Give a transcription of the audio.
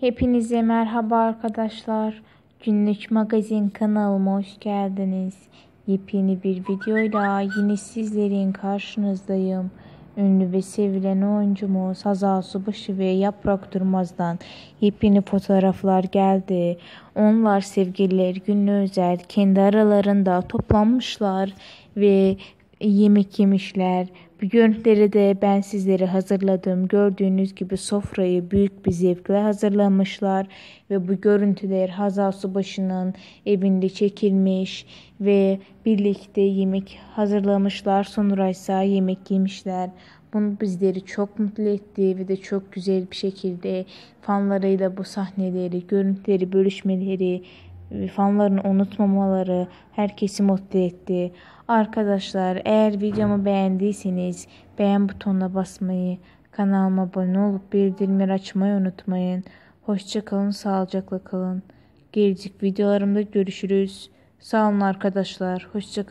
Hepinize merhaba arkadaşlar. Günlük magazin kanalıma hoş geldiniz. Yepyeni bir videoyla yine sizlerin karşınızdayım. Ünlü ve sevilen oyuncumuz Hazal Subaşı ve Yaprak Durmaz'dan yepyeni fotoğraflar geldi. Onlar sevgililer günü özel kendi aralarında toplanmışlar ve yemek yemişler. Bu görüntüleri de ben sizlere hazırladım. Gördüğünüz gibi sofrayı büyük bir zevkle hazırlamışlar ve bu görüntüler Hazal Subaşı'nın evinde çekilmiş ve birlikte yemek hazırlamışlar. Sonra ise yemek yemişler. Bunu bizleri çok mutlu etti ve de çok güzel bir şekilde fanlarıyla bu sahneleri, görüntüleri bölüşmeleri fanların unutmamaları herkesi mutlu etti. Arkadaşlar eğer videomu beğendiyseniz beğen butonuna basmayı, kanalıma abone olup bildirimleri açmayı unutmayın. Hoşçakalın, sağlıcakla kalın. Gelecek videolarımda görüşürüz. Sağ olun arkadaşlar. Hoşçakalın.